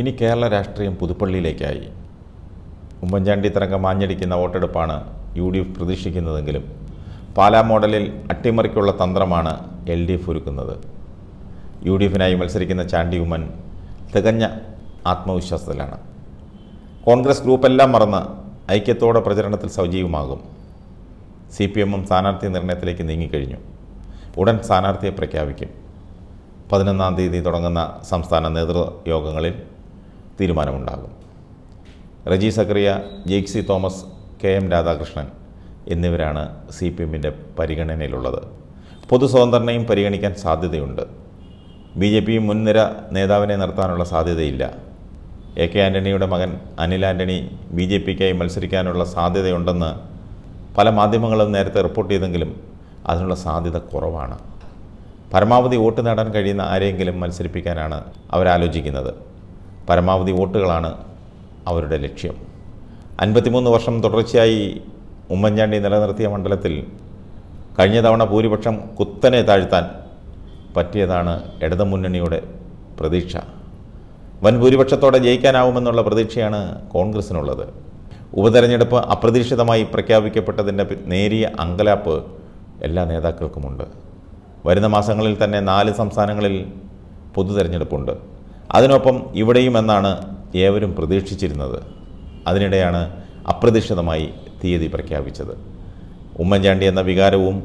ഇനി കേരള രാഷ്ട്രീയം പുതുപ്പള്ളിയിലേക്കായി ഉമ്മൻചാണ്ടി തരംഗം മാഞ്ഞടിക്കുന്ന വോട്ടെടുപ്പാണ് യു ഡി എഫ് പ്രതീക്ഷിക്കുന്നതെങ്കിലും പാലാ മോഡലിൽ അട്ടിമറിക്കുള്ള തന്ത്രമാണ് എൽ ഡി എഫ് ഒരുക്കുന്നത് യു ഡി എഫിനായി മത്സരിക്കുന്ന ചാണ്ടി ഉമ്മൻ തികഞ്ഞ ആത്മവിശ്വാസത്തിലാണ് കോൺഗ്രസ് ഗ്രൂപ്പെല്ലാം മറന്ന് ഐക്യത്തോടെ പ്രചരണത്തിൽ സജീവമാകും സി പി എമ്മും സ്ഥാനാർത്ഥി നിർണയത്തിലേക്ക് നീങ്ങിക്കഴിഞ്ഞു ഉടൻ സ്ഥാനാർത്ഥിയെ പ്രഖ്യാപിക്കും പതിനൊന്നാം തീയതി തുടങ്ങുന്ന സംസ്ഥാന നേതൃയോഗങ്ങളിൽ തീരുമാനമുണ്ടാകും റജി സക്രിയ ജെയ്ക്സി തോമസ് കെ എം രാധാകൃഷ്ണൻ എന്നിവരാണ് സി പി എമ്മിൻ്റെ പരിഗണനയിലുള്ളത് പൊതു സ്വതന്ത്രനെയും പരിഗണിക്കാൻ സാധ്യതയുണ്ട് ബി ജെ പി മുൻനിര നേതാവിനെ നിർത്താനുള്ള സാധ്യതയില്ല എ കെ ആൻ്റണിയുടെ മകൻ അനിൽ ആൻ്റണി ബി ജെ പിക്കായി മത്സരിക്കാനുള്ള സാധ്യതയുണ്ടെന്ന് പല മാധ്യമങ്ങളും നേരത്തെ റിപ്പോർട്ട് ചെയ്തെങ്കിലും അതിനുള്ള സാധ്യത കുറവാണ് പരമാവധി വോട്ട് നേടാൻ കഴിയുന്ന ആരെങ്കിലും മത്സരിപ്പിക്കാനാണ് അവരാലോചിക്കുന്നത് പരമാവധി വോട്ടുകളാണ് അവരുടെ ലക്ഷ്യം അൻപത്തിമൂന്ന് വർഷം തുടർച്ചയായി ഉമ്മൻചാണ്ടി നിലനിർത്തിയ മണ്ഡലത്തിൽ കഴിഞ്ഞ തവണ ഭൂരിപക്ഷം കുത്തനെ താഴ്ത്താൻ പറ്റിയതാണ് ഇടതുമുന്നണിയുടെ പ്രതീക്ഷ വൻ ഭൂരിപക്ഷത്തോടെ ജയിക്കാനാവുമെന്നുള്ള പ്രതീക്ഷയാണ് കോൺഗ്രസിനുള്ളത് ഉപതെരഞ്ഞെടുപ്പ് അപ്രതീക്ഷിതമായി പ്രഖ്യാപിക്കപ്പെട്ടതിൻ്റെ നേരിയ അങ്കലാപ്പ് എല്ലാ നേതാക്കൾക്കുമുണ്ട് വരുന്ന മാസങ്ങളിൽ തന്നെ നാല് സംസ്ഥാനങ്ങളിൽ പൊതു തെരഞ്ഞെടുപ്പുണ്ട് അതിനൊപ്പം ഇവിടെയും എന്നാണ് ഏവരും പ്രതീക്ഷിച്ചിരുന്നത് അതിനിടെയാണ് അപ്രതീക്ഷിതമായി തീയതി പ്രഖ്യാപിച്ചത് ഉമ്മൻചാണ്ടി എന്ന വികാരവും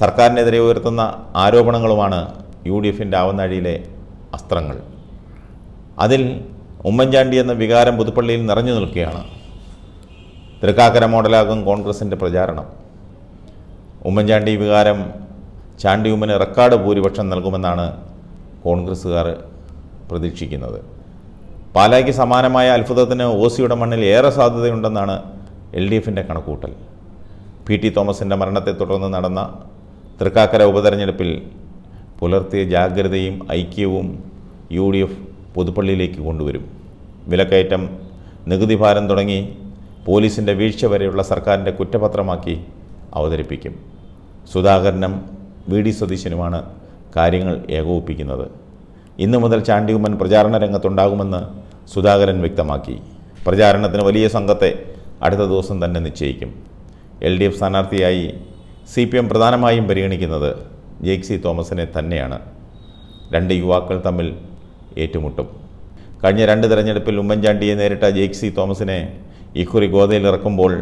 സർക്കാരിനെതിരെ ഉയർത്തുന്ന ആരോപണങ്ങളുമാണ് യു ഡി എഫിൻ്റെ ആവുന്നഴിയിലെ അസ്ത്രങ്ങൾ അതിൽ ഉമ്മൻചാണ്ടി എന്ന വികാരം പുതുപ്പള്ളിയിൽ നിറഞ്ഞു നിൽക്കുകയാണ് തൃക്കാക്കര മോഡലാകും കോൺഗ്രസിൻ്റെ പ്രചാരണം ഉമ്മൻചാണ്ടി വികാരം ചാണ്ടി ഉമ്മന് റെക്കോർഡ് ഭൂരിപക്ഷം നൽകുമെന്നാണ് കോൺഗ്രസ്സുകാർ പ്രതീക്ഷിക്കുന്നത് പാലായ്ക്ക് സമാനമായ അത്ഭുതത്തിന് ഒ സിയുടെ മണ്ണിൽ ഏറെ സാധ്യതയുണ്ടെന്നാണ് എൽ ഡി എഫിൻ്റെ കണക്കൂട്ടൽ പി ടി തോമസിൻ്റെ മരണത്തെ തുടർന്ന് നടന്ന തൃക്കാക്കര ഉപതെരഞ്ഞെടുപ്പിൽ പുലർത്തിയ ജാഗ്രതയും ഐക്യവും യു ഡി എഫ് പുതുപ്പള്ളിയിലേക്ക് കൊണ്ടുവരും വിലക്കയറ്റം നികുതി ഭാരം തുടങ്ങി പോലീസിൻ്റെ വീഴ്ച വരെയുള്ള സർക്കാരിൻ്റെ കുറ്റപത്രമാക്കി അവതരിപ്പിക്കും സുധാകരനും വി ഡി സതീശനുമാണ് കാര്യങ്ങൾ ഏകോപിപ്പിക്കുന്നത് ഇന്നു മുതൽ ചാണ്ടിയുമ്മൻ പ്രചാരണ രംഗത്തുണ്ടാകുമെന്ന് സുധാകരൻ വ്യക്തമാക്കി പ്രചാരണത്തിന് വലിയ സംഘത്തെ അടുത്ത ദിവസം തന്നെ നിശ്ചയിക്കും എൽ ഡി എഫ് സ്ഥാനാർത്ഥിയായി സി പി എം പ്രധാനമായും പരിഗണിക്കുന്നത് ജെയ്ക്സി തോമസിനെ തന്നെയാണ് രണ്ട് യുവാക്കൾ തമ്മിൽ ഏറ്റുമുട്ടും കഴിഞ്ഞ രണ്ട് തെരഞ്ഞെടുപ്പിൽ ഉമ്മൻചാണ്ടിയെ നേരിട്ട ജേക്സി തോമസിനെ ഇക്കുറി ഇറക്കുമ്പോൾ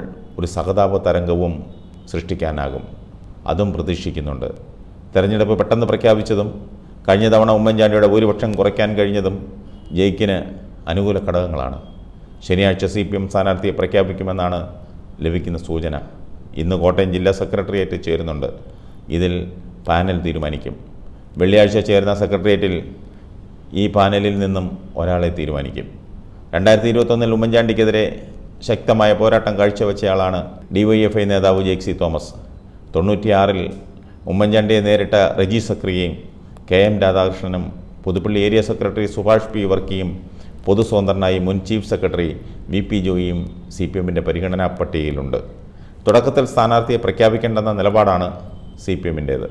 ഒരു സഹതാപ തരംഗവും സൃഷ്ടിക്കാനാകും അതും പ്രതീക്ഷിക്കുന്നുണ്ട് തെരഞ്ഞെടുപ്പ് പെട്ടെന്ന് പ്രഖ്യാപിച്ചതും കഴിഞ്ഞ തവണ ഉമ്മൻചാണ്ടിയുടെ ഭൂരിപക്ഷം കുറയ്ക്കാൻ കഴിഞ്ഞതും ജയിക്കിന് അനുകൂല ഘടകങ്ങളാണ് ശനിയാഴ്ച സി പി എം സ്ഥാനാർത്ഥിയെ പ്രഖ്യാപിക്കുമെന്നാണ് ലഭിക്കുന്ന സൂചന ഇന്ന് കോട്ടയം ജില്ലാ സെക്രട്ടേറിയറ്റ് ചേരുന്നുണ്ട് ഇതിൽ പാനൽ തീരുമാനിക്കും വെള്ളിയാഴ്ച ചേരുന്ന സെക്രട്ടേറിയറ്റിൽ ഈ പാനലിൽ നിന്നും ഒരാളെ തീരുമാനിക്കും രണ്ടായിരത്തി ഇരുപത്തൊന്നിൽ ഉമ്മൻചാണ്ടിക്കെതിരെ ശക്തമായ പോരാട്ടം കാഴ്ചവെച്ചയാളാണ് ഡിവൈഎഫ്ഐ നേതാവ് ജെയ്ക്സി തോമസ് തൊണ്ണൂറ്റിയാറിൽ ഉമ്മൻചാണ്ടിയെ നേരിട്ട റെജി സക്രിയയും കെ എം രാധാകൃഷ്ണനും Puthuppally area secretary Subhash P വർക്കിയും പൊതുസ്വതന്ത്രനായി മുൻ ചീഫ് സെക്രട്ടറി വി പി ജോയിയും സി പി എമ്മിൻ്റെ പരിഗണനാ പട്ടികയിലുണ്ട് തുടക്കത്തിൽ സ്ഥാനാർത്ഥിയെ പ്രഖ്യാപിക്കേണ്ടെന്ന നിലപാടാണ് സി പി എമ്മിൻ്റേത്